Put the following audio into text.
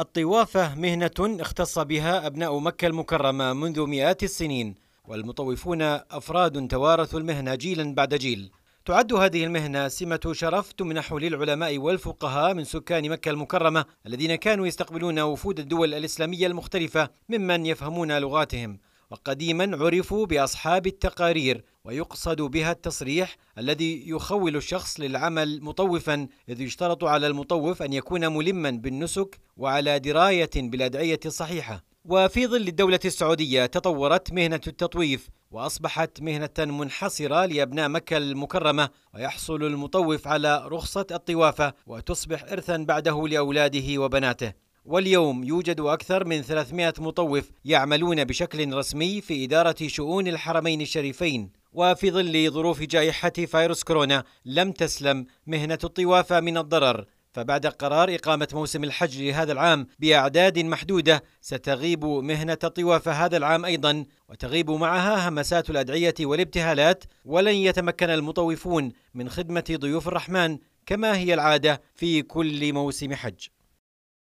الطوافة مهنة اختص بها أبناء مكة المكرمة منذ مئات السنين والمطوفون أفراد توارثوا المهنة جيلا بعد جيل تعد هذه المهنة سمة شرف تمنح للعلماء والفقهاء من سكان مكة المكرمة الذين كانوا يستقبلون وفود الدول الإسلامية المختلفة ممن يفهمون لغاتهم وقديما عرفوا باصحاب التقارير ويقصد بها التصريح الذي يخول الشخص للعمل مطوفا اذ يشترط على المطوف ان يكون ملما بالنسك وعلى درايه بالادعيه الصحيحه وفي ظل الدولة السعودية تطورت مهنة التطويف وأصبحت مهنة منحصرة لأبناء مكة المكرمة ويحصل المطوف على رخصة الطوافة وتصبح إرثا بعده لأولاده وبناته واليوم يوجد أكثر من 300 مطوف يعملون بشكل رسمي في إدارة شؤون الحرمين الشريفين وفي ظل ظروف جائحة فيروس كورونا لم تسلم مهنة الطوافة من الضرر فبعد قرار إقامة موسم الحج لهذا العام بأعداد محدودة ستغيب مهنة الطوافة هذا العام أيضا وتغيب معها همسات الأدعية والابتهالات ولن يتمكن المطوفون من خدمة ضيوف الرحمن كما هي العادة في كل موسم حج